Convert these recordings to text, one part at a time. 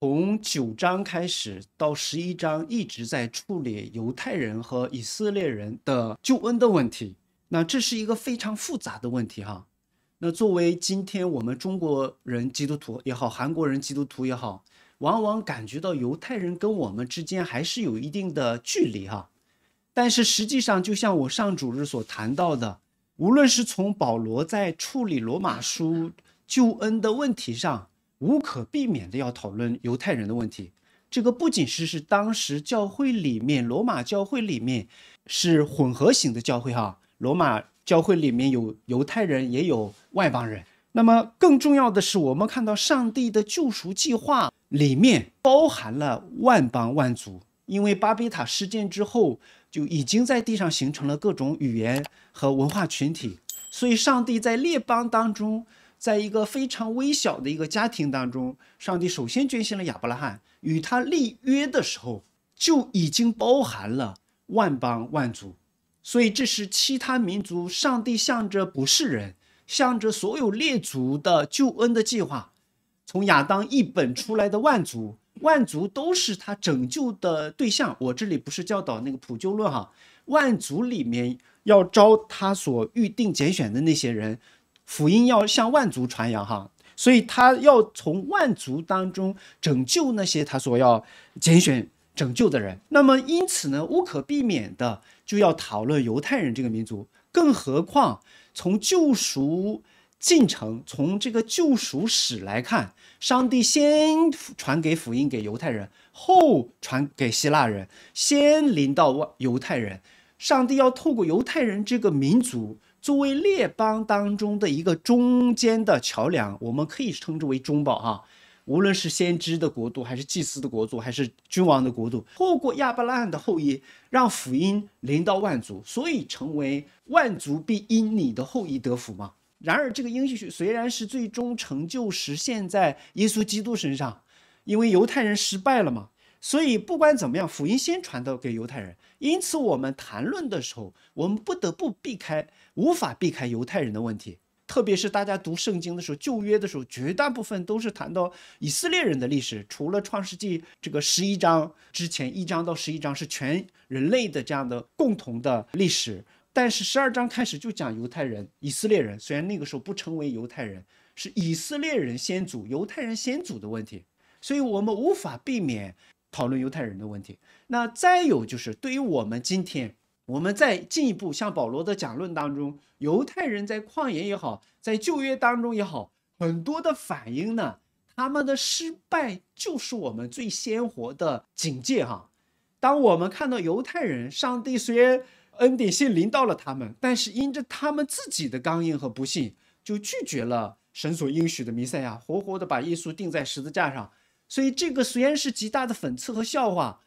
从九章开始到十一章，一直在处理犹太人和以色列人的救恩的问题。那这是一个非常复杂的问题哈。那作为今天我们中国人基督徒也好，韩国人基督徒也好，往往感觉到犹太人跟我们之间还是有一定的距离哈。但是实际上，就像我上主日所谈到的，无论是从保罗在处理罗马书救恩的问题上，无可避免的要讨论犹太人的问题，这个不仅是是当时教会里面，罗马教会里面是混合型的教会哈，罗马教会里面有犹太人，也有外邦人。那么更重要的是，我们看到上帝的救赎计划里面包含了万邦万族，因为巴比塔事件之后，就已经在地上形成了各种语言和文化群体，所以上帝在列邦当中。在一个非常微小的一个家庭当中，上帝首先捐献了亚伯拉罕，与他立约的时候就已经包含了万邦万族，所以这是其他民族，上帝向着不是人，向着所有列族的救恩的计划，从亚当一本出来的万族，万族都是他拯救的对象。我这里不是教导那个普救论哈，万族里面要招他所预定拣选的那些人。福音要向万族传扬哈，所以他要从万族当中拯救那些他所要拣选拯救的人。那么因此呢，无可避免的就要讨论犹太人这个民族。更何况从救赎进程，从这个救赎史来看，上帝先传给福音给犹太人，后传给希腊人，先临到犹太人。上帝要透过犹太人这个民族。作为列邦当中的一个中间的桥梁，我们可以称之为中保哈。无论是先知的国度，还是祭司的国度，还是君王的国度，透过亚伯拉罕的后裔，让福音临到万族，所以成为万族必因你的后裔得福嘛。然而，这个应许虽然是最终成就实现在耶稣基督身上，因为犹太人失败了嘛。所以不管怎么样，福音先传到给犹太人。因此，我们谈论的时候，我们不得不避开，无法避开犹太人的问题。特别是大家读圣经的时候，旧约的时候，绝大部分都是谈到以色列人的历史。除了创世纪这个十一章之前，一章到十一章是全人类的这样的共同的历史，但是十二章开始就讲犹太人、以色列人。虽然那个时候不称为犹太人，是以色列人先祖、犹太人先祖的问题。所以我们无法避免。讨论犹太人的问题，那再有就是对于我们今天，我们在进一步向保罗的讲论当中，犹太人在旷野也好，在旧约当中也好，很多的反应呢，他们的失败就是我们最鲜活的警戒哈。当我们看到犹太人，上帝虽然恩典性临到了他们，但是因着他们自己的刚硬和不幸，就拒绝了神所应许的弥赛亚，活活的把耶稣钉在十字架上。所以这个虽然是极大的讽刺和笑话，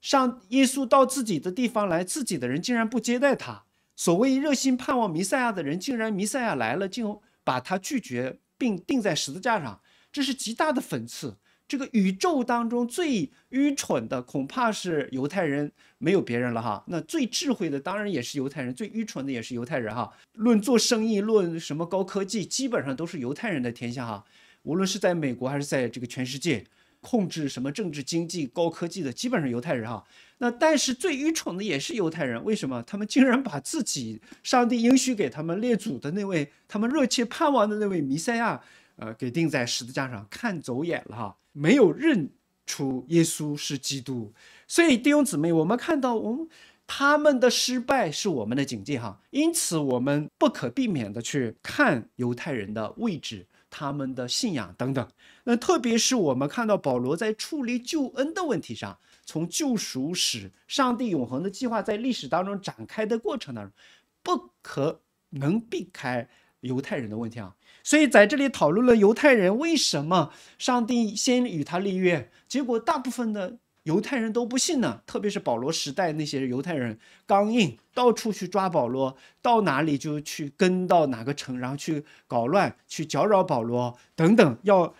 上耶稣到自己的地方来，自己的人竟然不接待他。所谓热心盼望弥赛亚的人，竟然弥赛亚来了，竟把他拒绝并钉在十字架上，这是极大的讽刺。这个宇宙当中最愚蠢的恐怕是犹太人，没有别人了哈。那最智慧的当然也是犹太人，最愚蠢的也是犹太人哈。论做生意，论什么高科技，基本上都是犹太人的天下哈。无论是在美国还是在这个全世界。控制什么政治、经济、高科技的，基本上犹太人哈。那但是最愚蠢的也是犹太人，为什么？他们竟然把自己上帝应许给他们列祖的那位，他们热切盼望的那位弥赛亚，呃，给钉在十字架上，看走眼了哈，没有认出耶稣是基督。所以弟兄姊妹，我们看到我们他们的失败是我们的警戒哈，因此我们不可避免的去看犹太人的位置。他们的信仰等等，那特别是我们看到保罗在处理救恩的问题上，从救赎史、上帝永恒的计划在历史当中展开的过程当中，不可能避开犹太人的问题啊。所以在这里讨论了犹太人为什么上帝先与他立约，结果大部分的。犹太人都不信呢，特别是保罗时代那些犹太人刚硬，到处去抓保罗，到哪里就去跟到哪个城，然后去搞乱，去搅扰保罗等等，要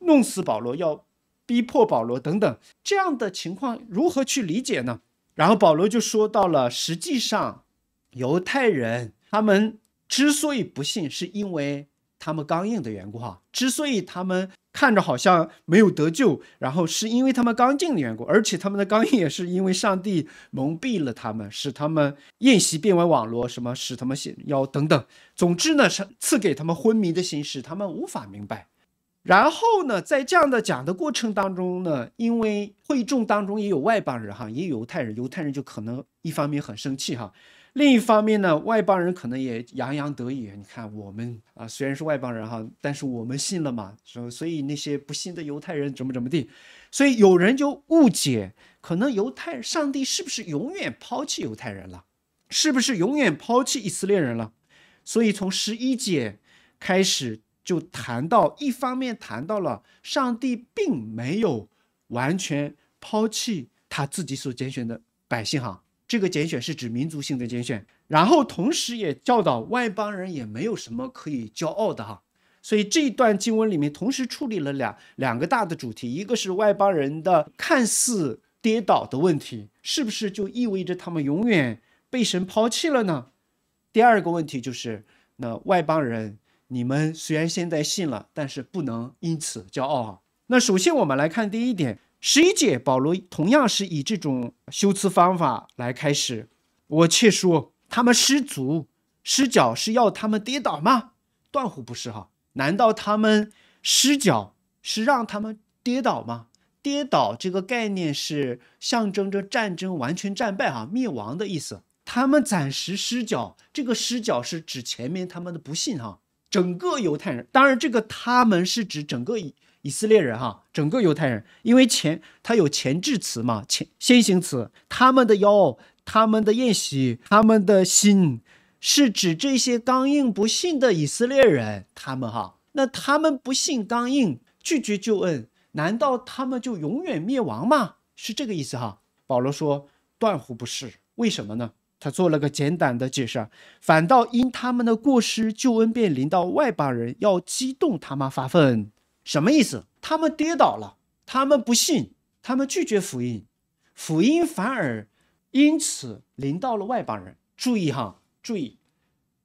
弄死保罗，要逼迫保罗等等，这样的情况如何去理解呢？然后保罗就说到了，实际上犹太人他们之所以不信，是因为他们刚硬的缘故哈，之所以他们。看着好像没有得救，然后是因为他们刚进的缘故，而且他们的刚硬也是因为上帝蒙蔽了他们，使他们宴席变为网络，什么使他们显腰等等。总之呢，是赐给他们昏迷的心，使他们无法明白。然后呢，在这样的讲的过程当中呢，因为会众当中也有外邦人哈，也有犹太人，犹太人就可能一方面很生气哈。另一方面呢，外邦人可能也洋洋得意。你看我们啊，虽然是外邦人哈，但是我们信了嘛，所所以那些不信的犹太人怎么怎么地，所以有人就误解，可能犹太上帝是不是永远抛弃犹太人了？是不是永远抛弃以色列人了？所以从十一节开始就谈到，一方面谈到了上帝并没有完全抛弃他自己所拣选的百姓哈。这个拣选是指民族性的拣选，然后同时也教导外邦人也没有什么可以骄傲的哈。所以这一段经文里面同时处理了两两个大的主题，一个是外邦人的看似跌倒的问题，是不是就意味着他们永远被神抛弃了呢？第二个问题就是那外邦人，你们虽然现在信了，但是不能因此骄傲哈，那首先我们来看第一点。十一节，保罗同样是以这种修辞方法来开始。我却说，他们失足、失脚是要他们跌倒吗？断乎不是哈！难道他们失脚是让他们跌倒吗？跌倒这个概念是象征着战争完全战败、哈灭亡的意思。他们暂时失脚，这个失脚是指前面他们的不幸哈。整个犹太人，当然这个他们是指整个以。以色列人哈，整个犹太人，因为前他有前置词嘛，前先行词，他们的腰，他们的宴席，他们的心，是指这些刚硬不信的以色列人，他们哈，那他们不信刚硬，拒绝救恩，难道他们就永远灭亡吗？是这个意思哈。保罗说断乎不是，为什么呢？他做了个简短的解释，反倒因他们的过失，救恩便临到外邦人，要激动他妈发愤。什么意思？他们跌倒了，他们不信，他们拒绝福音，福音反而因此临到了外邦人。注意哈，注意，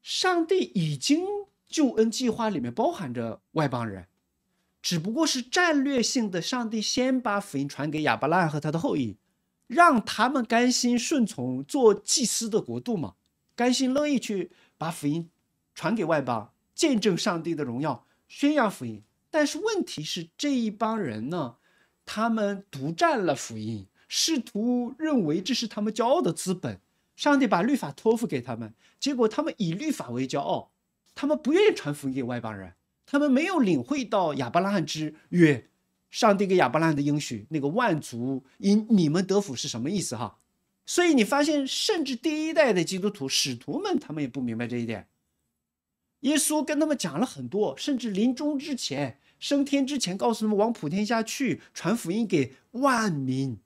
上帝已经救恩计划里面包含着外邦人，只不过是战略性的，上帝先把福音传给亚伯拉罕和他的后裔，让他们甘心顺从做祭司的国度嘛，甘心乐意去把福音传给外邦，见证上帝的荣耀，宣扬福音。但是问题是，这一帮人呢，他们独占了福音，试图认为这是他们骄傲的资本。上帝把律法托付给他们，结果他们以律法为骄傲，他们不愿意传福音给外邦人，他们没有领会到亚伯拉罕之约，上帝给亚伯拉罕的应许，那个万族因你们得福是什么意思哈？所以你发现，甚至第一代的基督徒使徒们，他们也不明白这一点。耶稣跟他们讲了很多，甚至临终之前。升天之前告诉他们往普天下去传福音给万民，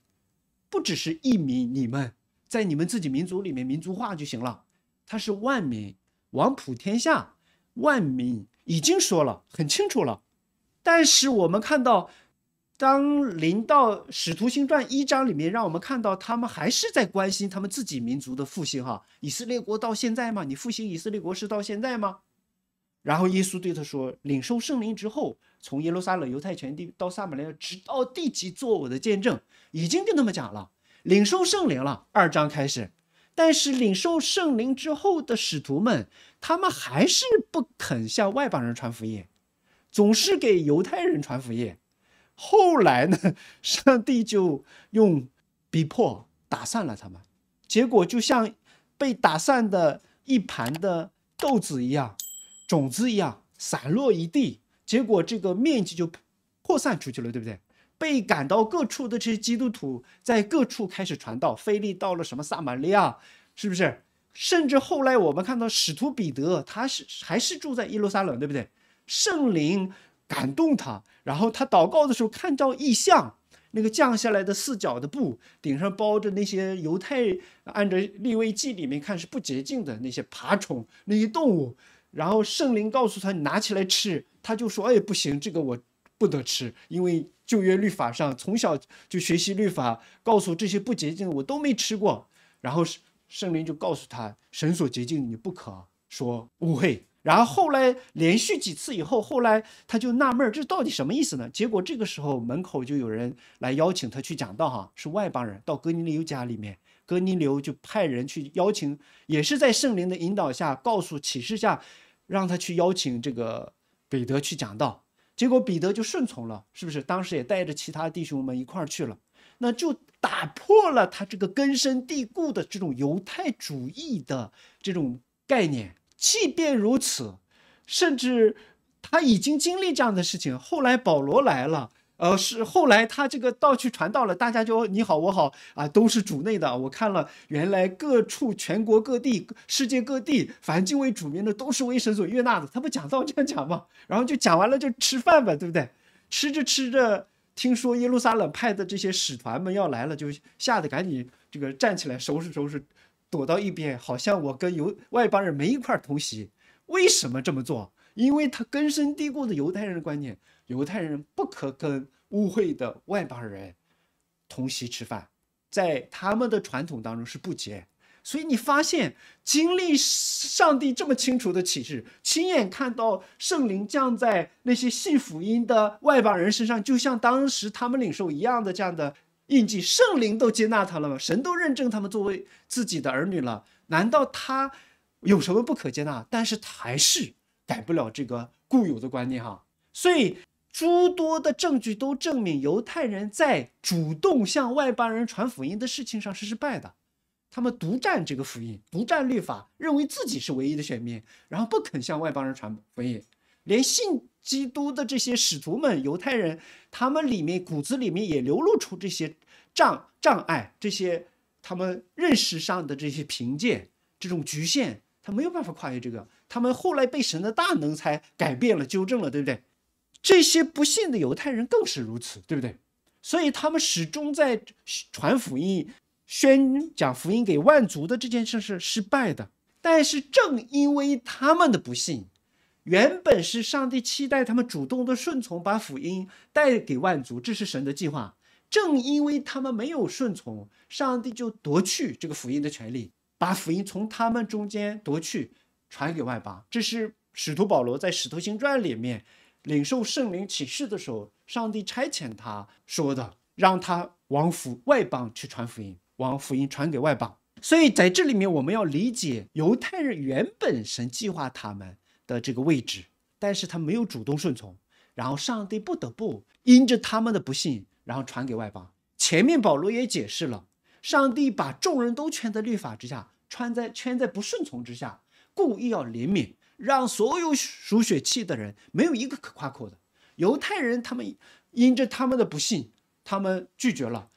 不只是一民，你们在你们自己民族里面民族化就行了。他是万民往普天下，万民已经说了很清楚了。但是我们看到，当临到《使徒行传》一章里面，让我们看到他们还是在关心他们自己民族的复兴。哈，以色列国到现在吗？你复兴以色列国是到现在吗？然后耶稣对他说：“领受圣灵之后，从耶路撒冷、犹太全地到撒马利亚，直到地极，做我的见证。”已经跟他们讲了，领受圣灵了。二章开始，但是领受圣灵之后的使徒们，他们还是不肯向外邦人传福音，总是给犹太人传福音。后来呢，上帝就用逼迫打散了他们，结果就像被打散的一盘的豆子一样。种子一样散落一地，结果这个面积就扩散出去了，对不对？被赶到各处的这些基督徒在各处开始传道。飞利到了什么撒玛利亚，是不是？甚至后来我们看到使徒彼得，他是还是住在耶路撒冷，对不对？圣灵感动他，然后他祷告的时候看到异象，那个降下来的四角的布顶上包着那些犹太按照利未记里面看是不洁净的那些爬虫那些动物。然后圣灵告诉他：“你拿起来吃。”他就说：“哎，不行，这个我不得吃，因为旧约律法上从小就学习律法，告诉这些不洁净的我都没吃过。”然后圣灵就告诉他：“神所洁净，你不可说污秽。”然后后来连续几次以后，后来他就纳闷儿：“这到底什么意思呢？”结果这个时候门口就有人来邀请他去讲道，哈，是外邦人到哥尼流家里面。哥尼流就派人去邀请，也是在圣灵的引导下、告诉启示下，让他去邀请这个彼得去讲道。结果彼得就顺从了，是不是？当时也带着其他弟兄们一块儿去了，那就打破了他这个根深蒂固的这种犹太主义的这种概念。即便如此，甚至他已经经历这样的事情，后来保罗来了。呃，是后来他这个道去传道了，大家就你好我好啊，都是主内的。我看了，原来各处全国各地、世界各地，凡敬畏主名的，都是为神所悦纳的。他不讲道这样讲嘛，然后就讲完了就吃饭吧，对不对？吃着吃着，听说耶路撒冷派的这些使团们要来了，就吓得赶紧这个站起来收拾收拾，躲到一边，好像我跟犹外邦人没一块儿同席。为什么这么做？因为他根深蒂固的犹太人的观念。犹太人不可跟污秽的外邦人同席吃饭，在他们的传统当中是不接。所以你发现，经历上帝这么清楚的启示，亲眼看到圣灵降在那些信福音的外邦人身上，就像当时他们领受一样的这样的印记，圣灵都接纳他了吗？神都认证他们作为自己的儿女了，难道他有什么不可接纳？但是还是改不了这个固有的观念哈，所以。诸多的证据都证明，犹太人在主动向外邦人传福音的事情上是失败的。他们独占这个福音，独占律法，认为自己是唯一的选民，然后不肯向外邦人传福音。连信基督的这些使徒们，犹太人他们里面骨子里面也流露出这些障障碍，这些他们认识上的这些凭借，这种局限，他没有办法跨越这个。他们后来被神的大能才改变了、纠正了，对不对？这些不信的犹太人更是如此，对不对？所以他们始终在传福音、宣讲福音给万族的这件事是失败的。但是正因为他们的不信，原本是上帝期待他们主动的顺从，把福音带给万族，这是神的计划。正因为他们没有顺从，上帝就夺去这个福音的权利，把福音从他们中间夺去，传给万邦。这是使徒保罗在《使徒行传》里面。领受圣灵启示的时候，上帝差遣他说的，让他往外邦去传福音，往福音传给外邦。所以在这里面，我们要理解犹太人原本神计划他们的这个位置，但是他没有主动顺从，然后上帝不得不因着他们的不幸，然后传给外邦。前面保罗也解释了，上帝把众人都圈在律法之下，圈在圈在不顺从之下，故意要怜悯。让所有数血气的人没有一个可夸口的。犹太人他们因着他们的不幸，他们拒绝了。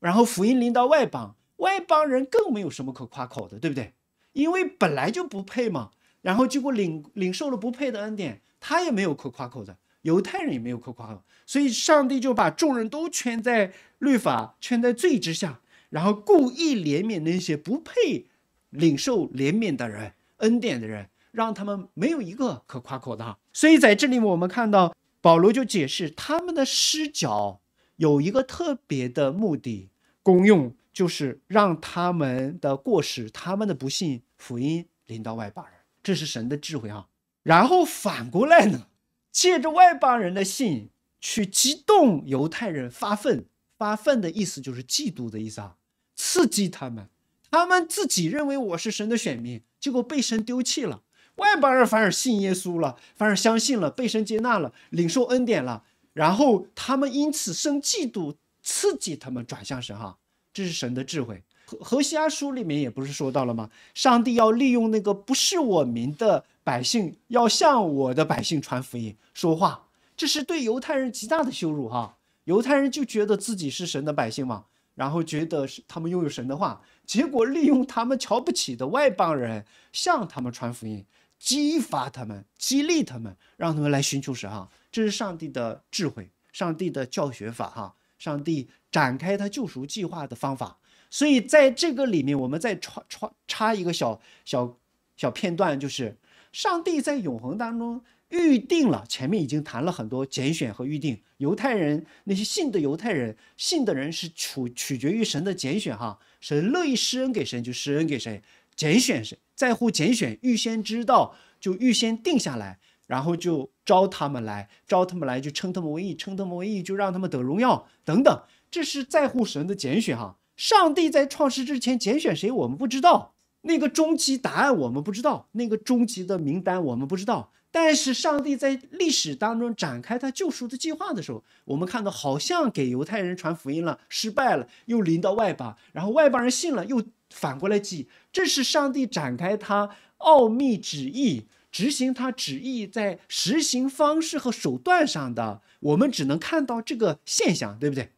然后福音临到外邦，外邦人更没有什么可夸口的，对不对？因为本来就不配嘛。然后结果领领受了不配的恩典，他也没有可夸口的。犹太人也没有可夸口，所以上帝就把众人都圈在律法、圈在罪之下，然后故意怜悯那些不配领受怜悯的人、恩典的人。让他们没有一个可夸口的，所以在这里我们看到保罗就解释他们的视角有一个特别的目的功用，就是让他们的过失、他们的不幸福音临到外邦人，这是神的智慧哈。然后反过来呢，借着外邦人的信去激动犹太人发愤，发愤的意思就是嫉妒的意思啊，刺激他们，他们自己认为我是神的选民，结果被神丢弃了。外邦人反而信耶稣了，反而相信了，被神接纳了，领受恩典了。然后他们因此生嫉妒，刺激他们转向神哈，这是神的智慧。何何西阿书里面也不是说到了吗？上帝要利用那个不是我民的百姓，要向我的百姓传福音说话，这是对犹太人极大的羞辱哈。犹太人就觉得自己是神的百姓嘛，然后觉得是他们拥有神的话，结果利用他们瞧不起的外邦人向他们传福音。激发他们，激励他们，让他们来寻求神哈，这是上帝的智慧，上帝的教学法哈，上帝展开他救赎计划的方法。所以在这个里面，我们再插插插一个小小小片段，就是上帝在永恒当中预定了，前面已经谈了很多拣选和预定。犹太人那些信的犹太人，信的人是取取决于神的拣选哈，神乐意施恩给神就施恩给谁。拣选谁在乎？拣选预先知道就预先定下来，然后就招他们来，招他们来就称他们为义，称他们为义就让他们得荣耀等等。这是在乎神的拣选哈。上帝在创世之前拣选谁，我们不知道；那个终极答案我们不知道，那个终极的名单我们不知道。但是上帝在历史当中展开他救赎的计划的时候，我们看到好像给犹太人传福音了，失败了，又临到外邦，然后外邦人信了，又。反过来记，这是上帝展开他奥秘旨意、执行他旨意在实行方式和手段上的，我们只能看到这个现象，对不对？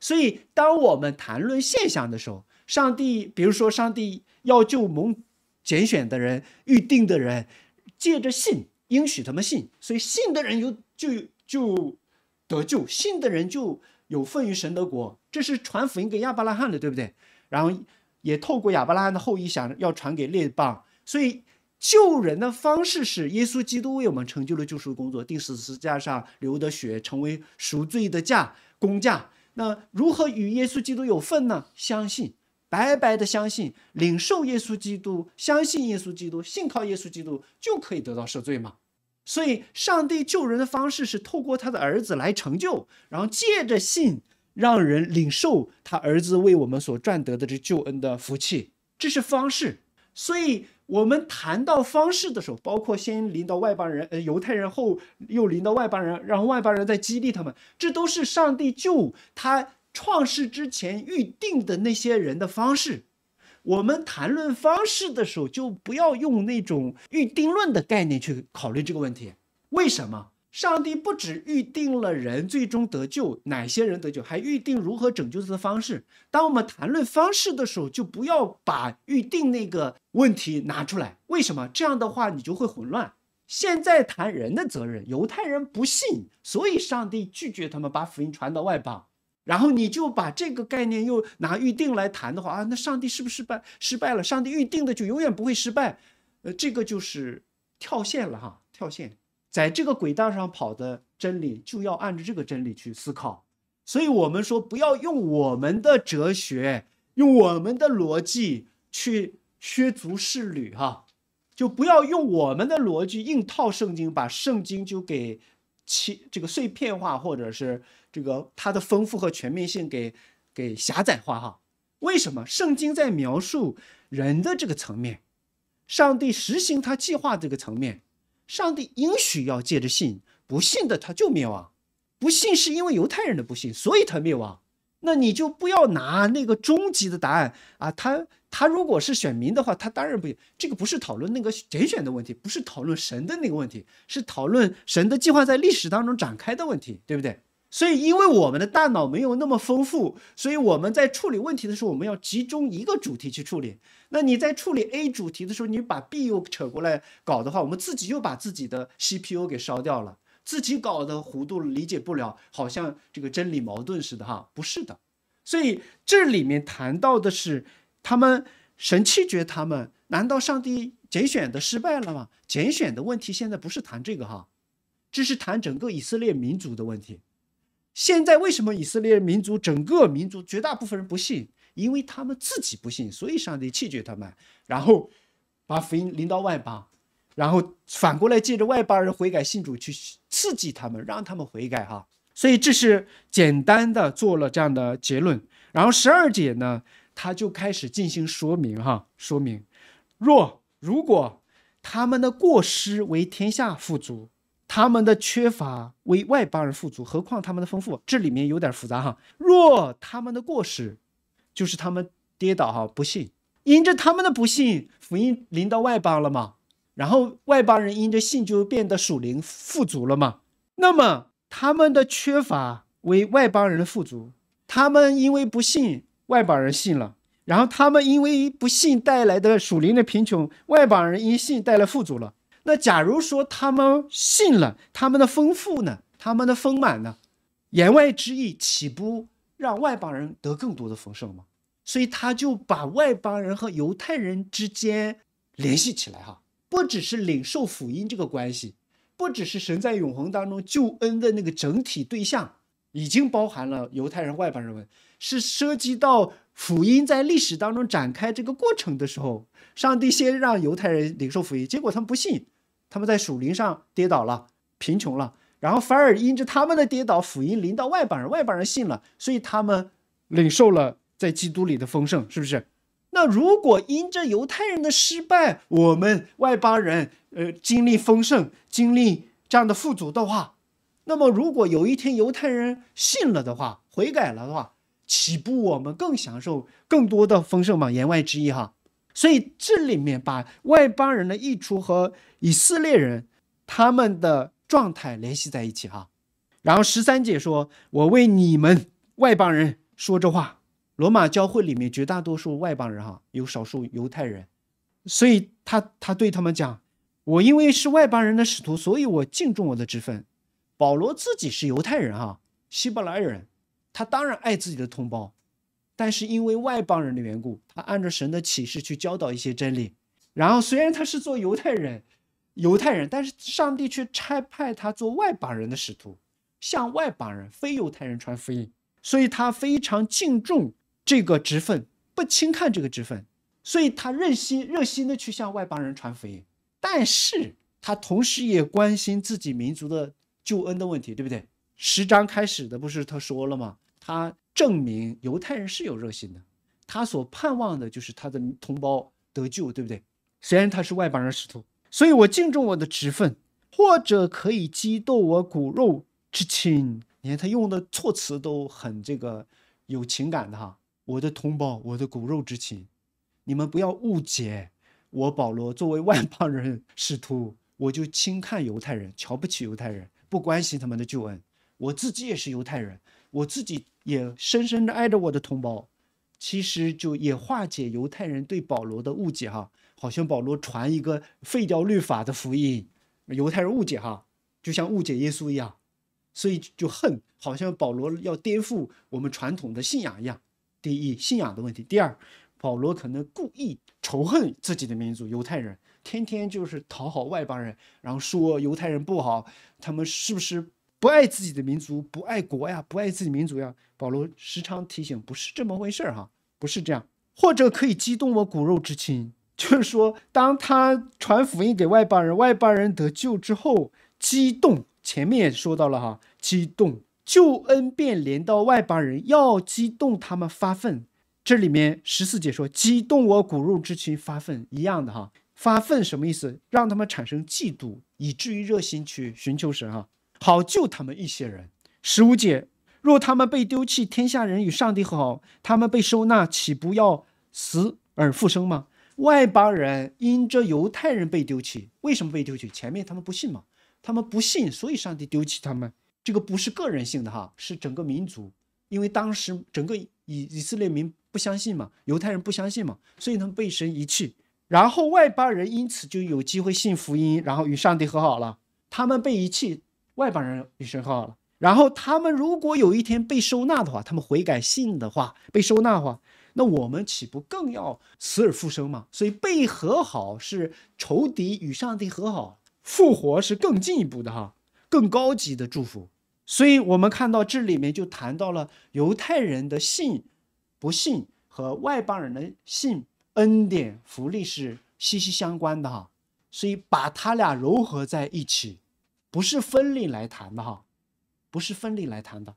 所以，当我们谈论现象的时候，上帝，比如说上帝要救蒙拣选的人、预定的人，借着信应许他们信，所以信的人就就就得救，信的人就有份于神的国。这是传福音给亚伯拉罕的，对不对？然后。也透过亚伯拉罕的后裔想要传给列邦，所以救人的方式是耶稣基督为我们成就了救赎工作。第四十架上流的血成为赎罪的价工价。那如何与耶稣基督有份呢？相信白白的相信，领受耶稣基督，相信耶稣基督，信靠耶稣基督就可以得到赦罪吗？所以上帝救人的方式是透过他的儿子来成就，然后借着信。让人领受他儿子为我们所赚得的这救恩的福气，这是方式。所以，我们谈到方式的时候，包括先领到外邦人，呃，犹太人，后又领到外邦人，让外邦人在激励他们，这都是上帝救他创世之前预定的那些人的方式。我们谈论方式的时候，就不要用那种预定论的概念去考虑这个问题。为什么？上帝不止预定了人最终得救，哪些人得救，还预定如何拯救他的方式。当我们谈论方式的时候，就不要把预定那个问题拿出来。为什么？这样的话你就会混乱。现在谈人的责任，犹太人不信，所以上帝拒绝他们把福音传到外邦。然后你就把这个概念又拿预定来谈的话啊，那上帝是不是失败失败了？上帝预定的就永远不会失败，呃，这个就是跳线了哈，跳线。在这个轨道上跑的真理，就要按照这个真理去思考。所以，我们说不要用我们的哲学、用我们的逻辑去削足适履，哈，就不要用我们的逻辑硬套圣经，把圣经就给切这个碎片化，或者是这个它的丰富和全面性给给狭窄化，哈。为什么圣经在描述人的这个层面，上帝实行他计划这个层面？上帝应许要借着信，不信的他就灭亡。不信是因为犹太人的不信，所以他灭亡。那你就不要拿那个终极的答案啊。他他如果是选民的话，他当然不行。这个不是讨论那个拣选的问题，不是讨论神的那个问题，是讨论神的计划在历史当中展开的问题，对不对？所以，因为我们的大脑没有那么丰富，所以我们在处理问题的时候，我们要集中一个主题去处理。那你在处理 A 主题的时候，你把 B 又扯过来搞的话，我们自己又把自己的 CPU 给烧掉了，自己搞的糊涂，理解不了，好像这个真理矛盾似的哈，不是的。所以这里面谈到的是他们神七绝，他们难道上帝拣选的失败了吗？拣选的问题现在不是谈这个哈，这是谈整个以色列民族的问题。现在为什么以色列民族整个民族绝大部分人不信？因为他们自己不信，所以上帝弃绝他们，然后把福音领到外邦，然后反过来借着外邦人悔改信主去刺激他们，让他们悔改哈。所以这是简单的做了这样的结论。然后十二节呢，他就开始进行说明哈，说明若如果他们的过失为天下富足。他们的缺乏为外邦人富足，何况他们的丰富，这里面有点复杂哈。若他们的过失，就是他们跌倒哈，不幸，因着他们的不幸，福音临到外邦了嘛。然后外邦人因着信就变得属灵富足了嘛。那么他们的缺乏为外邦人的富足，他们因为不信，外邦人信了，然后他们因为不信带来的属灵的贫穷，外邦人因信带来富足了。那假如说他们信了他们的丰富呢，他们的丰满呢？言外之意，岂不让外邦人得更多的丰盛吗？所以他就把外邦人和犹太人之间联系起来，哈，不只是领受福音这个关系，不只是神在永恒当中救恩的那个整体对象，已经包含了犹太人、外邦人，是涉及到福音在历史当中展开这个过程的时候，上帝先让犹太人领受福音，结果他们不信。他们在属灵上跌倒了，贫穷了，然后反而因着他们的跌倒，福音临到外邦人，外邦人信了，所以他们领受了在基督里的丰盛，是不是？那如果因着犹太人的失败，我们外邦人呃经历丰盛，经历这样的富足的话，那么如果有一天犹太人信了的话，悔改了的话，岂不我们更享受更多的丰盛吗？言外之意哈。所以这里面把外邦人的异族和以色列人他们的状态联系在一起哈，然后十三姐说：“我为你们外邦人说这话。罗马教会里面绝大多数外邦人哈，有少数犹太人，所以他他对他们讲，我因为是外邦人的使徒，所以我敬重我的职分。保罗自己是犹太人哈，希伯来人，他当然爱自己的同胞。”但是因为外邦人的缘故，他按照神的启示去教导一些真理。然后虽然他是做犹太人，犹太人，但是上帝却差派他做外邦人的使徒，向外邦人、非犹太人传福音。所以他非常敬重这个职分，不轻看这个职分，所以他热心、热心的去向外邦人传福音。但是他同时也关心自己民族的救恩的问题，对不对？十章开始的不是他说了吗？他。证明犹太人是有热心的，他所盼望的就是他的同胞得救，对不对？虽然他是外邦人使徒，所以我敬重我的职分，或者可以激斗我骨肉之情。你看他用的措辞都很这个有情感的哈，我的同胞，我的骨肉之情。你们不要误解我保罗作为外邦人使徒，我就轻看犹太人，瞧不起犹太人，不关心他们的救恩。我自己也是犹太人，我自己。也深深地爱着我的同胞，其实就也化解犹太人对保罗的误解哈，好像保罗传一个废掉律法的福音，犹太人误解哈，就像误解耶稣一样，所以就恨，好像保罗要颠覆我们传统的信仰一样。第一，信仰的问题；第二，保罗可能故意仇恨自己的民族犹太人，天天就是讨好外邦人，然后说犹太人不好，他们是不是？不爱自己的民族不爱国呀，不爱自己民族呀。保罗时常提醒，不是这么回事儿哈，不是这样。或者可以激动我骨肉之亲，就是说，当他传福音给外邦人，外邦人得救之后，激动。前面也说到了哈，激动救恩便连到外邦人，要激动他们发愤。这里面十四节说，激动我骨肉之亲发愤一样的哈，发愤什么意思？让他们产生嫉妒，以至于热心去寻求神哈。好救他们一些人。十五节，若他们被丢弃，天下人与上帝和好；他们被收纳，岂不要死而复生吗？外邦人因着犹太人被丢弃，为什么被丢弃？前面他们不信嘛，他们不信，所以上帝丢弃他们。这个不是个人性的哈，是整个民族，因为当时整个以以色列民不相信嘛，犹太人不相信嘛，所以他们被神遗弃。然后外邦人因此就有机会信福音，然后与上帝和好了。他们被遗弃。外邦人已和好了，然后他们如果有一天被收纳的话，他们悔改信的话被收纳的话，那我们岂不更要死而复生吗？所以被和好是仇敌与上帝和好，复活是更进一步的哈，更高级的祝福。所以我们看到这里面就谈到了犹太人的信不信和外邦人的信恩典福利是息息相关的哈，所以把他俩糅合在一起。不是分立来谈的哈，不是分立来谈的，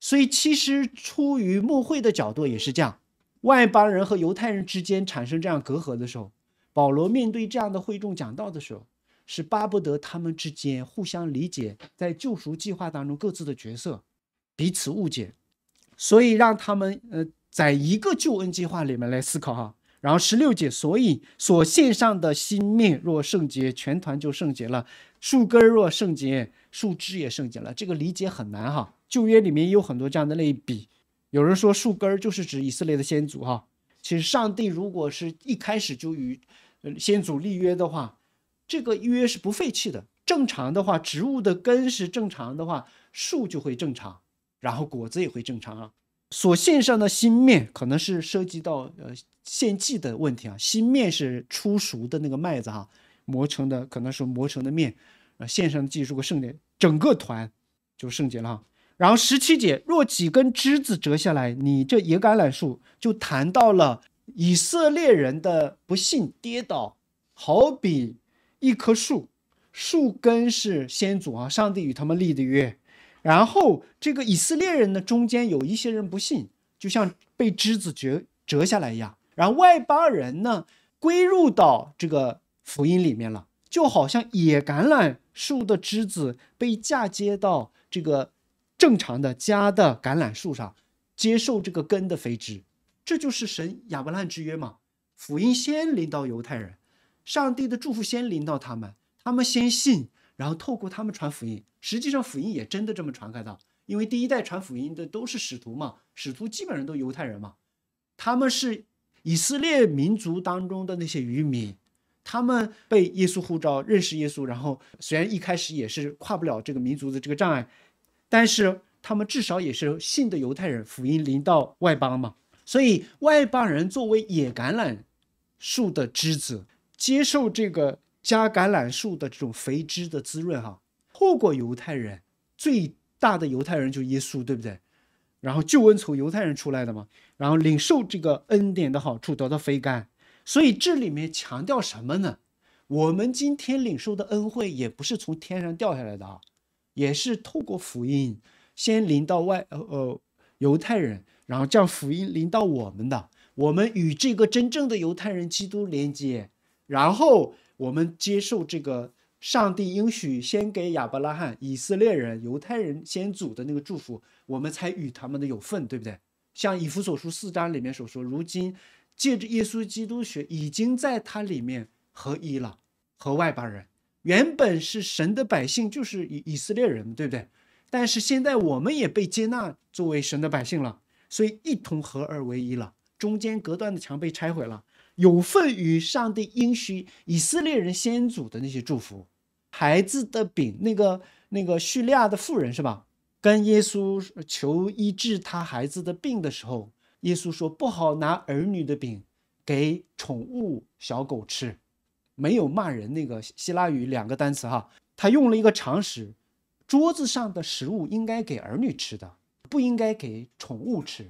所以其实出于穆会的角度也是这样，外邦人和犹太人之间产生这样隔阂的时候，保罗面对这样的会众讲道的时候，是巴不得他们之间互相理解，在救赎计划当中各自的角色，彼此误解，所以让他们呃在一个救恩计划里面来思考哈，然后十六节所以所献上的心面若圣洁，全团就圣洁了。树根若圣洁，树枝也圣洁了。这个理解很难哈。旧约里面也有很多这样的类比。有人说树根就是指以色列的先祖哈。其实上帝如果是一开始就与先祖立约的话，这个约是不废弃的。正常的话，植物的根是正常的话，树就会正常，然后果子也会正常啊。所献上的新面可能是涉及到呃献祭的问题啊。新面是出熟的那个麦子哈。磨成的可能是磨成的面，呃，献上祭术和圣洁，整个团就圣洁了哈。然后十七节，若几根枝子折下来，你这野橄榄树就谈到了以色列人的不幸跌倒，好比一棵树，树根是先祖啊，上帝与他们立的约。然后这个以色列人呢，中间有一些人不信，就像被枝子折折下来一样。然后外邦人呢，归入到这个。福音里面了，就好像野橄榄树的枝子被嫁接到这个正常的家的橄榄树上，接受这个根的肥汁，这就是神亚伯拉罕之约嘛。福音先临到犹太人，上帝的祝福先临到他们，他们先信，然后透过他们传福音。实际上，福音也真的这么传开的，因为第一代传福音的都是使徒嘛，使徒基本上都犹太人嘛，他们是以色列民族当中的那些渔民。他们被耶稣呼召认识耶稣，然后虽然一开始也是跨不了这个民族的这个障碍，但是他们至少也是信的犹太人，福音临到外邦嘛。所以外邦人作为野橄榄树的枝子，接受这个加橄榄树的这种肥枝的滋润哈。透过犹太人最大的犹太人就是耶稣，对不对？然后救恩从犹太人出来的嘛，然后领受这个恩典的好处，得到肥甘。所以这里面强调什么呢？我们今天领受的恩惠也不是从天上掉下来的啊，也是透过福音先临到外呃犹太人，然后将福音临到我们的，我们与这个真正的犹太人基督连接，然后我们接受这个上帝应许先给亚伯拉罕、以色列人、犹太人先祖的那个祝福，我们才与他们的有份，对不对？像以弗所书四章里面所说，如今。借着耶稣基督学，已经在他里面合一了，和外邦人。原本是神的百姓，就是以以色列人，对不对？但是现在我们也被接纳作为神的百姓了，所以一同合二为一了。中间隔断的墙被拆毁了，有份与上帝应许以色列人先祖的那些祝福。孩子的饼，那个那个叙利亚的妇人是吧？跟耶稣求医治他孩子的病的时候。耶稣说：“不好拿儿女的饼给宠物小狗吃，没有骂人。那个希腊语两个单词哈，他用了一个常识：桌子上的食物应该给儿女吃的，不应该给宠物吃。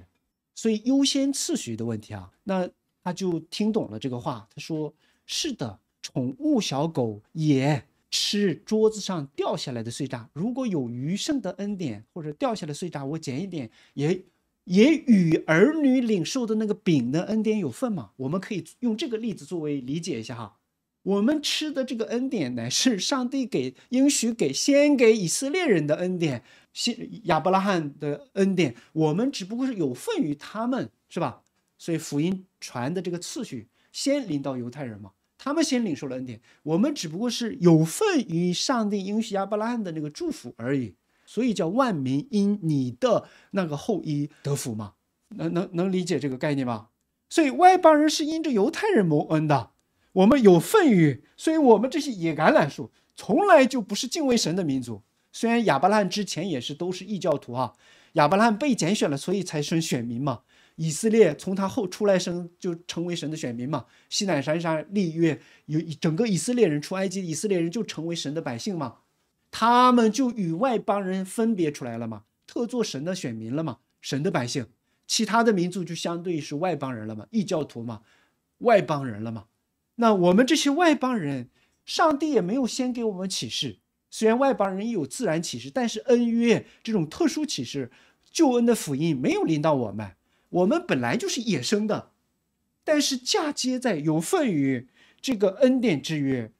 所以优先次序的问题啊，那他就听懂了这个话。他说：是的，宠物小狗也吃桌子上掉下来的碎渣。如果有余剩的恩典或者掉下来的碎渣，我捡一点也。”也与儿女领受的那个饼的恩典有份嘛？我们可以用这个例子作为理解一下哈。我们吃的这个恩典，乃是上帝给应许给先给以色列人的恩典，先亚伯拉罕的恩典。我们只不过是有份于他们，是吧？所以福音传的这个次序，先领到犹太人嘛，他们先领受了恩典，我们只不过是有份于上帝应许亚伯拉罕的那个祝福而已。所以叫万民因你的那个后裔得福嘛，能能能理解这个概念吗？所以外邦人是因着犹太人蒙恩的，我们有份于，所以我们这些野橄榄树从来就不是敬畏神的民族。虽然亚伯拉罕之前也是都是异教徒啊，亚伯拉罕被拣选了，所以才生选民嘛。以色列从他后出来生就成为神的选民嘛。西乃山山立约有整个以色列人出埃及，以色列人就成为神的百姓嘛。他们就与外邦人分别出来了嘛，特做神的选民了嘛，神的百姓，其他的民族就相对于是外邦人了嘛，异教徒嘛，外邦人了嘛。那我们这些外邦人，上帝也没有先给我们启示，虽然外邦人有自然启示，但是恩约这种特殊启示、救恩的福音没有临到我们，我们本来就是野生的，但是嫁接在有份于这个恩典之约，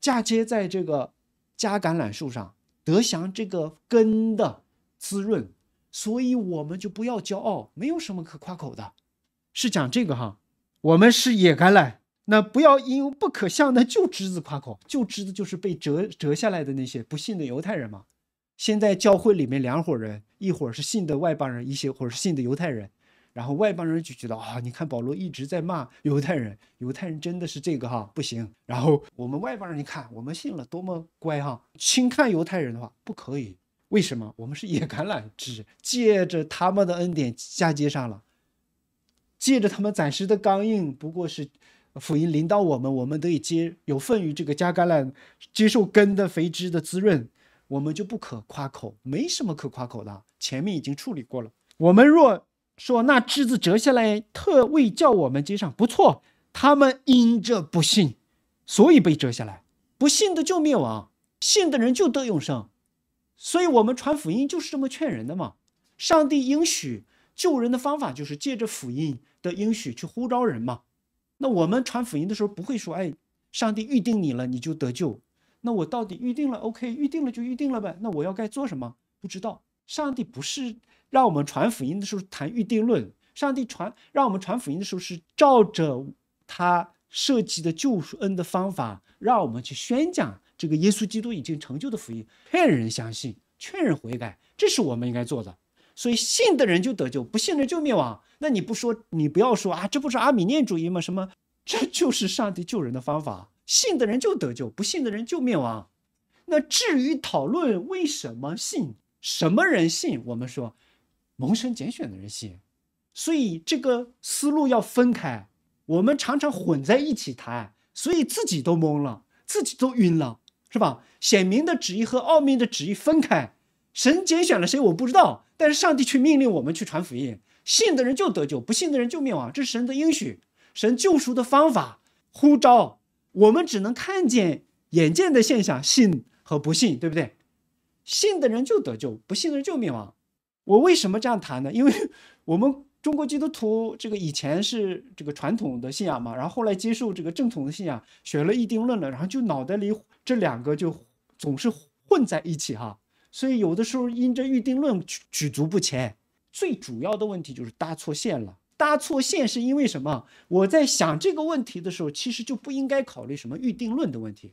嫁接在这个。加橄榄树上，得享这个根的滋润，所以我们就不要骄傲，没有什么可夸口的。是讲这个哈，我们是野橄榄，那不要因不可向的就枝子夸口，就枝子就是被折折下来的那些不信的犹太人嘛。现在教会里面两伙人，一伙是信的外邦人，一些伙是信的犹太人。然后外邦人就觉得啊，你看保罗一直在骂犹太人，犹太人真的是这个哈，不行。然后我们外邦人看我们信了，多么乖哈，轻看犹太人的话不可以。为什么？我们是野橄榄，枝，借着他们的恩典嫁接上了，借着他们暂时的刚硬，不过是福音临到我们，我们得以接有份于这个加橄榄，接受根的肥枝的滋润，我们就不可夸口，没什么可夸口的，前面已经处理过了。我们若说那枝子折下来，特为叫我们接上。不错，他们因着不信，所以被折下来。不信的就灭亡，信的人就得永生。所以我们传福音就是这么劝人的嘛。上帝应许救人的方法，就是借着福音的应许去呼召人嘛。那我们传福音的时候，不会说：“哎，上帝预定你了，你就得救。”那我到底预定了？OK，预定了就预定了呗。那我要该做什么？不知道。上帝不是。让我们传福音的时候谈预定论，上帝传让我们传福音的时候是照着他设计的救恩的方法，让我们去宣讲这个耶稣基督已经成就的福音，劝人相信，劝人悔改，这是我们应该做的。所以信的人就得救，不信的人就灭亡。那你不说，你不要说啊，这不是阿米念主义吗？什么？这就是上帝救人的方法，信的人就得救，不信的人就灭亡。那至于讨论为什么信，什么人信，我们说。蒙神拣选的人信，所以这个思路要分开。我们常常混在一起谈，所以自己都懵了，自己都晕了，是吧？显明的旨意和奥秘的旨意分开。神拣选了谁，我不知道，但是上帝却命令我们去传福音，信的人就得救，不信的人就灭亡，这是神的应许，神救赎的方法呼召。我们只能看见眼见的现象，信和不信，对不对？信的人就得救，不信的人就灭亡。我为什么这样谈呢？因为 我们中国基督徒这个以前是这个传统的信仰嘛，然后后来接受这个正统的信仰，学了预定论了，然后就脑袋里这两个就总是混在一起哈。所以有的时候因着预定论举足不前。最主要的问题就是搭错线了。搭错线是因为什么？我在想这个问题的时候，其实就不应该考虑什么预定论的问题。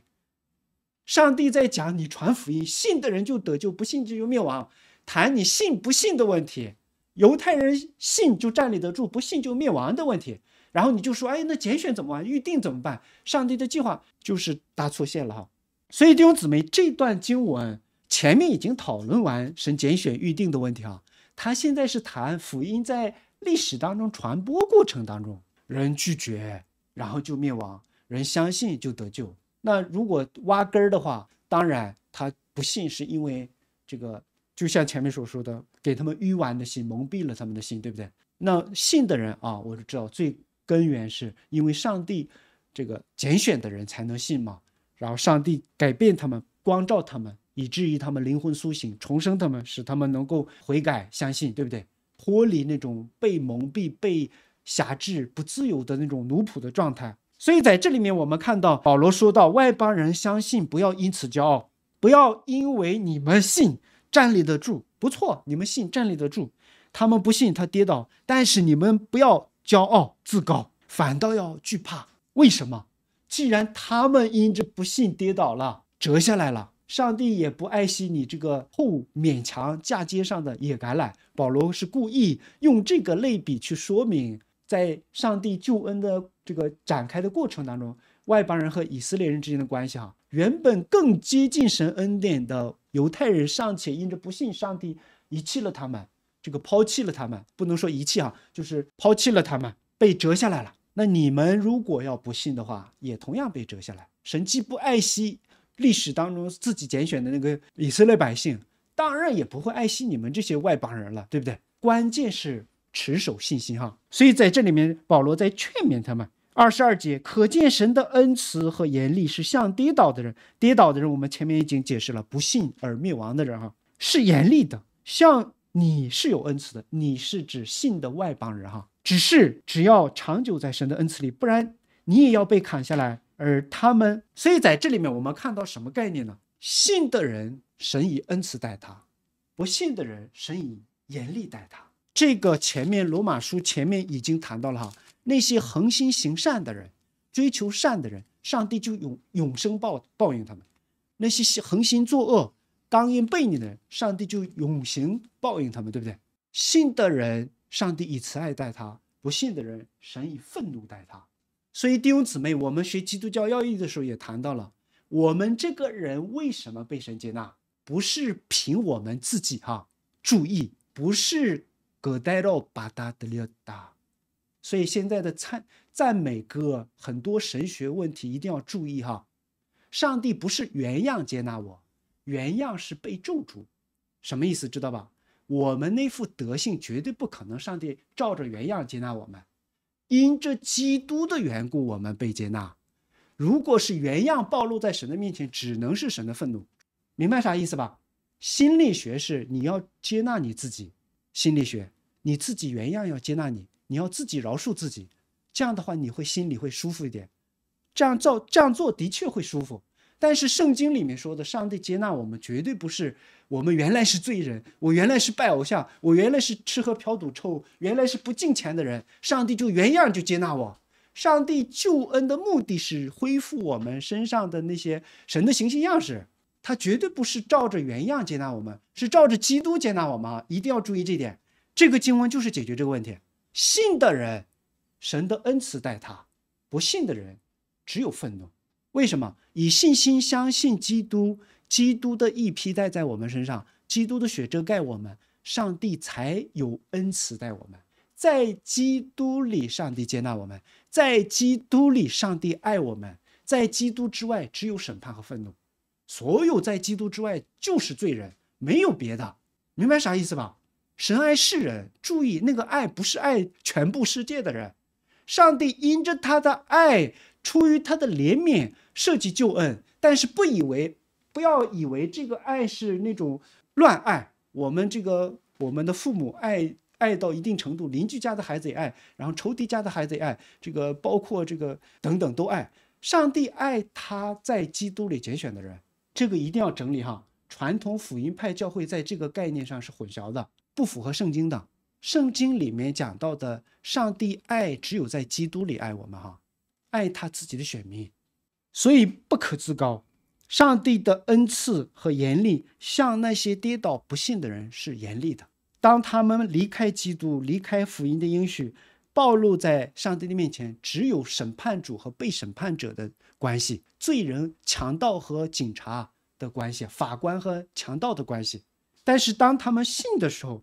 上帝在讲你传福音，信的人就得救，不信就灭亡。谈你信不信的问题，犹太人信就站立得住，不信就灭亡的问题。然后你就说，哎，那拣选怎么办？预定怎么办？上帝的计划就是大错线了哈。所以弟兄姊妹，这段经文前面已经讨论完神拣选预定的问题啊，他现在是谈福音在历史当中传播过程当中，人拒绝然后就灭亡，人相信就得救。那如果挖根儿的话，当然他不信是因为这个。就像前面所说的，给他们愚顽的心蒙蔽了他们的心，对不对？那信的人啊，我就知道最根源是因为上帝这个拣选的人才能信嘛。然后上帝改变他们，光照他们，以至于他们灵魂苏醒，重生他们，使他们能够悔改、相信，对不对？脱离那种被蒙蔽、被辖制、不自由的那种奴仆的状态。所以在这里面，我们看到保罗说到外邦人相信，不要因此骄傲，不要因为你们信。站立得住不错，你们信站立得住，他们不信他跌倒。但是你们不要骄傲自高，反倒要惧怕。为什么？既然他们因着不信跌倒了、折下来了，上帝也不爱惜你这个后勉强嫁接上的野橄榄。保罗是故意用这个类比去说明，在上帝救恩的这个展开的过程当中，外邦人和以色列人之间的关系。哈，原本更接近神恩典的。犹太人尚且因着不信上帝，遗弃了他们，这个抛弃了他们，不能说遗弃哈，就是抛弃了他们，被折下来了。那你们如果要不信的话，也同样被折下来。神既不爱惜历史当中自己拣选的那个以色列百姓，当然也不会爱惜你们这些外邦人了，对不对？关键是持守信心哈。所以在这里面，保罗在劝勉他们。二十二节，可见神的恩慈和严厉是向跌倒的人，跌倒的人，我们前面已经解释了，不信而灭亡的人啊，是严厉的；像你是有恩慈的，你是指信的外邦人哈，只是只要长久在神的恩慈里，不然你也要被砍下来。而他们，所以在这里面，我们看到什么概念呢？信的人，神以恩慈待他；不信的人，神以严厉待他。这个前面罗马书前面已经谈到了哈。那些恒心行善的人，追求善的人，上帝就永永生报报应他们；那些恒心作恶、刚硬背逆的人，上帝就永行报应他们，对不对？信的人，上帝以慈爱待他；不信的人，神以愤怒待他。所以弟兄姊妹，我们学基督教要义的时候也谈到了，我们这个人为什么被神接纳？不是凭我们自己哈，注意，不是。所以现在的赞赞美歌很多神学问题一定要注意哈，上帝不是原样接纳我，原样是被咒诅，什么意思知道吧？我们那副德性绝对不可能，上帝照着原样接纳我们，因着基督的缘故，我们被接纳。如果是原样暴露在神的面前，只能是神的愤怒，明白啥意思吧？心理学是你要接纳你自己，心理学你自己原样要接纳你。你要自己饶恕自己，这样的话你会心里会舒服一点。这样做，这样做的确会舒服。但是圣经里面说的，上帝接纳我们，绝对不是我们原来是罪人，我原来是拜偶像，我原来是吃喝嫖赌抽，原来是不敬钱的人，上帝就原样就接纳我。上帝救恩的目的是恢复我们身上的那些神的形象样式，他绝对不是照着原样接纳我们，是照着基督接纳我们啊！一定要注意这点。这个经文就是解决这个问题。信的人，神的恩慈待他；不信的人，只有愤怒。为什么？以信心相信基督，基督的义披戴在我们身上，基督的血遮盖我们，上帝才有恩慈待我们。在基督里，上帝接纳我们；在基督里，上帝爱我们。在基督之外，只有审判和愤怒。所有在基督之外，就是罪人，没有别的。明白啥意思吧？神爱世人，注意那个爱不是爱全部世界的人。上帝因着他的爱，出于他的怜悯，设计救恩，但是不以为，不要以为这个爱是那种乱爱。我们这个我们的父母爱爱到一定程度，邻居家的孩子也爱，然后仇敌家的孩子也爱，这个包括这个等等都爱。上帝爱他在基督里拣选的人，这个一定要整理哈。传统福音派教会在这个概念上是混淆的。不符合圣经的。圣经里面讲到的，上帝爱只有在基督里爱我们哈，爱他自己的选民，所以不可自高。上帝的恩赐和严厉，向那些跌倒不幸的人是严厉的。当他们离开基督，离开福音的应许，暴露在上帝的面前，只有审判主和被审判者的关系，罪人、强盗和警察的关系，法官和强盗的关系。但是当他们信的时候，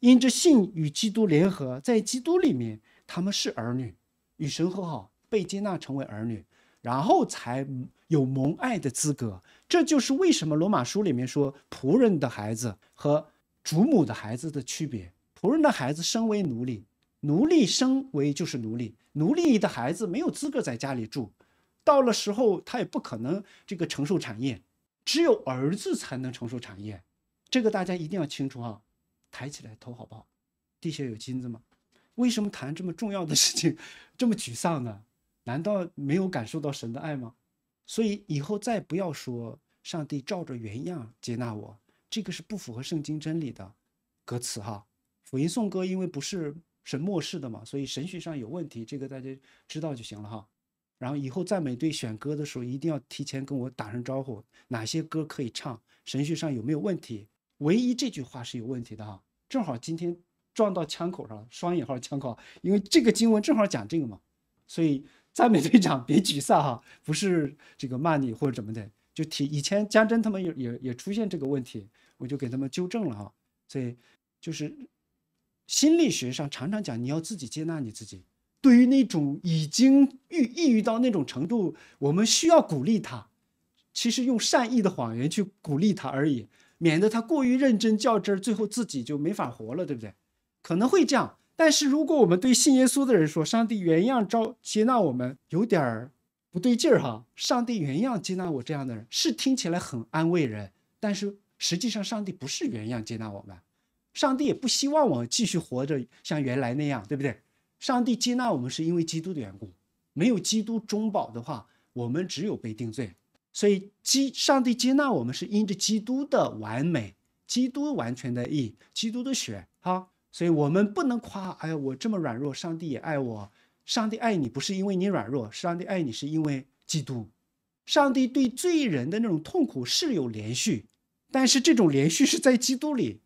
因着信与基督联合，在基督里面他们是儿女，与神和好，被接纳成为儿女，然后才有蒙爱的资格。这就是为什么罗马书里面说仆人的孩子和主母的孩子的区别。仆人的孩子身为奴隶，奴隶身为就是奴隶，奴隶的孩子没有资格在家里住，到了时候他也不可能这个承受产业，只有儿子才能承受产业。这个大家一定要清楚啊！抬起来头好不好？地下有金子吗？为什么谈这么重要的事情这么沮丧呢？难道没有感受到神的爱吗？所以以后再不要说上帝照着原样接纳我，这个是不符合圣经真理的歌词哈。福音颂歌因为不是神漠视的嘛，所以神序上有问题，这个大家知道就行了哈。然后以后赞美队选歌的时候，一定要提前跟我打声招呼，哪些歌可以唱，神序上有没有问题。唯一这句话是有问题的哈，正好今天撞到枪口上了，双引号枪口，因为这个经文正好讲这个嘛，所以赞美队长别沮丧哈，不是这个骂你或者怎么的，就提以前江真他们也也也出现这个问题，我就给他们纠正了哈，所以就是心理学上常常讲你要自己接纳你自己，对于那种已经郁抑郁到那种程度，我们需要鼓励他，其实用善意的谎言去鼓励他而已。免得他过于认真较真儿，最后自己就没法活了，对不对？可能会这样。但是如果我们对信耶稣的人说上帝原样招接纳我们，有点儿不对劲儿哈。上帝原样接纳我这样的人，是听起来很安慰人，但是实际上上帝不是原样接纳我们，上帝也不希望我继续活着像原来那样，对不对？上帝接纳我们是因为基督的缘故，没有基督中保的话，我们只有被定罪。所以基上帝接纳我们是因着基督的完美，基督完全的义，基督的血哈。所以我们不能夸，哎呀，我这么软弱，上帝也爱我。上帝爱你不是因为你软弱，上帝爱你是因为基督。上帝对罪人的那种痛苦是有连续，但是这种连续是在基督里，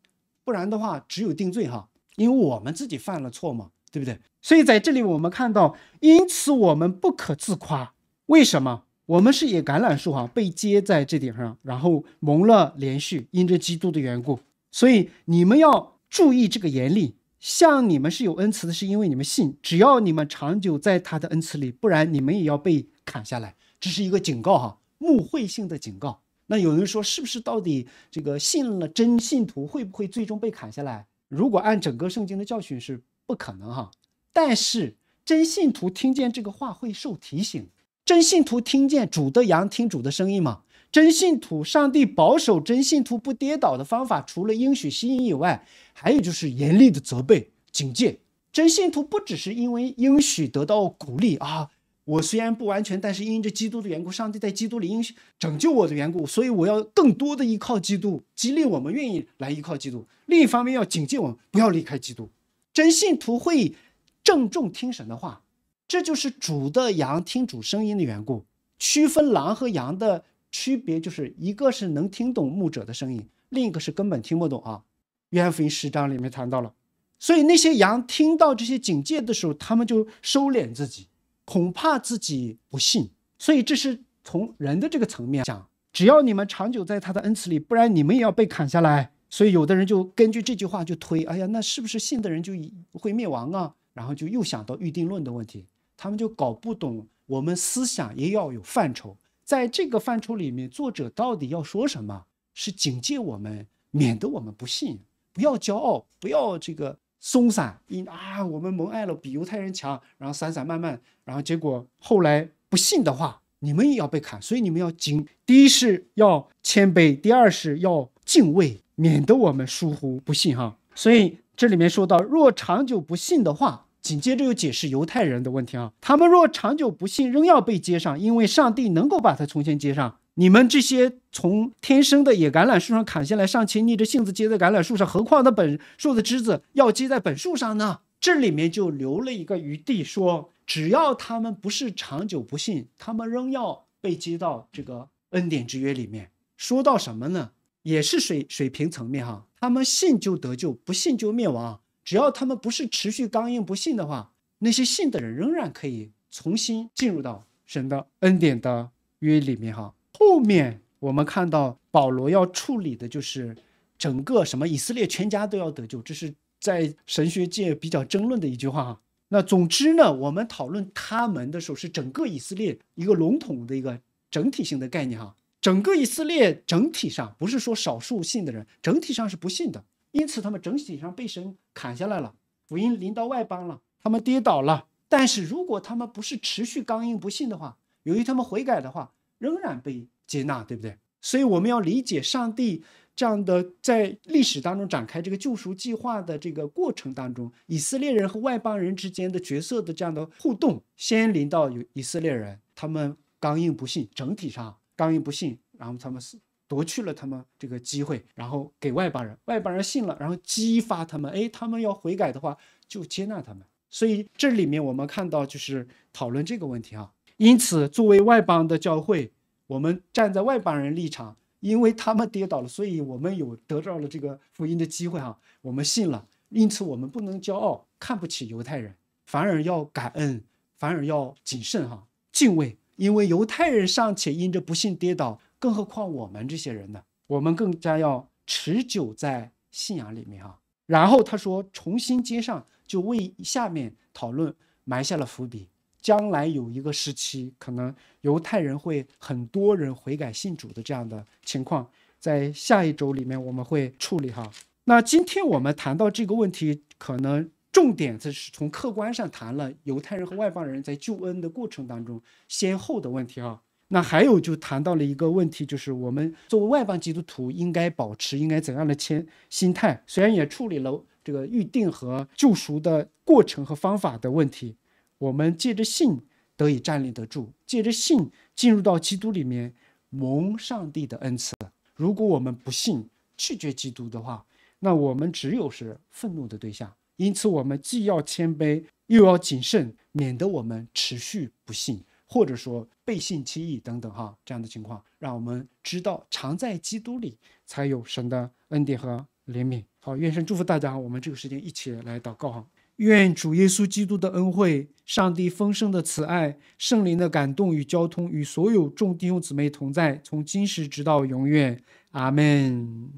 不然的话只有定罪哈，因为我们自己犯了错嘛，对不对？所以在这里我们看到，因此我们不可自夸，为什么？我们是以橄榄树哈，被接在这顶上，然后蒙了连续，因着基督的缘故，所以你们要注意这个严厉。像你们是有恩慈的，是因为你们信，只要你们长久在他的恩慈里，不然你们也要被砍下来。这是一个警告哈，目会性的警告。那有人说，是不是到底这个信了真信徒会不会最终被砍下来？如果按整个圣经的教训是不可能哈，但是真信徒听见这个话会受提醒。真信徒听见主的羊听主的声音吗？真信徒，上帝保守真信徒不跌倒的方法，除了应许吸引以外，还有就是严厉的责备、警戒。真信徒不只是因为应许得到鼓励啊，我虽然不完全，但是因着基督的缘故，上帝在基督里应许拯救我的缘故，所以我要更多的依靠基督，激励我们愿意来依靠基督。另一方面，要警戒我们不要离开基督。真信徒会郑重听神的话。这就是主的羊听主声音的缘故。区分狼和羊的区别，就是一个是能听懂牧者的声音，另一个是根本听不懂啊。《约福音》十章里面谈到了，所以那些羊听到这些警戒的时候，他们就收敛自己，恐怕自己不信。所以这是从人的这个层面讲，只要你们长久在他的恩赐里，不然你们也要被砍下来。所以有的人就根据这句话就推，哎呀，那是不是信的人就会灭亡啊？然后就又想到预定论的问题。他们就搞不懂，我们思想也要有范畴，在这个范畴里面，作者到底要说什么？是警戒我们，免得我们不信，不要骄傲，不要这个松散。因啊，我们蒙爱了，比犹太人强。然后散散慢慢，然后结果后来不信的话，你们也要被砍。所以你们要警：第一是要谦卑，第二是要敬畏，免得我们疏忽不信哈。所以这里面说到，若长久不信的话。紧接着又解释犹太人的问题啊，他们若长久不信，仍要被接上，因为上帝能够把他重新接上。你们这些从天生的野橄榄树上砍下来，上天逆着性子接在橄榄树上，何况那本树的枝子要接在本树上呢？这里面就留了一个余地，说只要他们不是长久不信，他们仍要被接到这个恩典之约里面。说到什么呢？也是水水平层面哈，他们信就得救，不信就灭亡。只要他们不是持续刚硬不信的话，那些信的人仍然可以重新进入到神的恩典的约里面。哈，后面我们看到保罗要处理的就是整个什么以色列全家都要得救，这是在神学界比较争论的一句话。哈，那总之呢，我们讨论他们的时候是整个以色列一个笼统的一个整体性的概念。哈，整个以色列整体上不是说少数信的人，整体上是不信的。因此，他们整体上被神砍下来了，福音临到外邦了，他们跌倒了。但是如果他们不是持续刚硬不信的话，由于他们悔改的话，仍然被接纳，对不对？所以我们要理解上帝这样的在历史当中展开这个救赎计划的这个过程当中，以色列人和外邦人之间的角色的这样的互动。先临到有以色列人，他们刚硬不信，整体上刚硬不信，然后他们是。夺去了他们这个机会，然后给外邦人，外邦人信了，然后激发他们，哎，他们要悔改的话，就接纳他们。所以这里面我们看到，就是讨论这个问题啊。因此，作为外邦的教会，我们站在外邦人立场，因为他们跌倒了，所以我们有得到了这个福音的机会啊，我们信了。因此，我们不能骄傲，看不起犹太人，反而要感恩，反而要谨慎哈，敬畏，因为犹太人尚且因着不幸跌倒。更何况我们这些人呢？我们更加要持久在信仰里面啊。然后他说重新接上，就为下面讨论埋下了伏笔。将来有一个时期，可能犹太人会很多人悔改信主的这样的情况，在下一周里面我们会处理哈。那今天我们谈到这个问题，可能重点这是从客观上谈了犹太人和外邦人在救恩的过程当中先后的问题哈。那还有就谈到了一个问题，就是我们作为外邦基督徒应该保持应该怎样的谦心态。虽然也处理了这个预定和救赎的过程和方法的问题，我们借着信得以站立得住，借着信进入到基督里面蒙上帝的恩赐。如果我们不信拒绝基督的话，那我们只有是愤怒的对象。因此，我们既要谦卑，又要谨慎，免得我们持续不信。或者说背信弃义等等哈，这样的情况，让我们知道常在基督里才有神的恩典和怜悯。好，愿神祝福大家我们这个时间一起来祷告哈。愿主耶稣基督的恩惠、上帝丰盛的慈爱、圣灵的感动与交通，与所有众弟兄姊妹同在，从今时直到永远。阿门。